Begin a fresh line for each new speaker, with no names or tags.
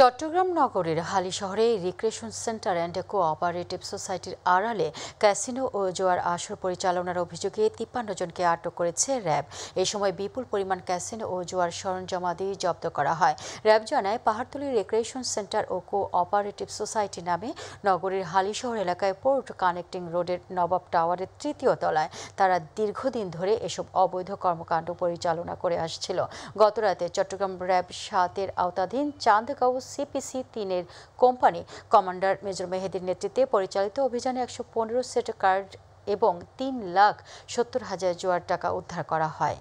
চট্টগ্রাম নগরের হালি শহরে রিক্রিয়েশন সেন্টার অ্যান্ড কোঅপারেটিভ সোসাইটির আড়ালে ক্যাসিনো ও জোয়ার আসর পরিচালনার অভিযোগে তিপ্পান্ন জনকে আটক করেছে র্যাব এ সময় বিপুল পরিমাণ ক্যাসিনো ও জোয়ার সরঞ্জামাদি জব্দ করা হয় র্যাব জানায় পাহাড়তলি রিক্রিয়েশন সেন্টার ও কোঅপারেটিভ সোসাইটি নামে নগরের হালি শহর এলাকায় পোর্ট কানেক্টিং রোডের নবাব টাওয়ারের তৃতীয় তলায় তারা দীর্ঘদিন ধরে এসব অবৈধ কর্মকাণ্ড পরিচালনা করে আসছিল গতরাতে চট্টগ্রাম র্যাব সাতের আওতাধীন চাঁদগাঁও সিপিসি তিনের কোম্পানি কমান্ডার মেজর মেহেদির নেতৃত্বে পরিচালিত অভিযানে একশো পনেরো সেট কার্ড এবং তিন লাখ সত্তর হাজার জোয়ার টাকা উদ্ধার করা হয়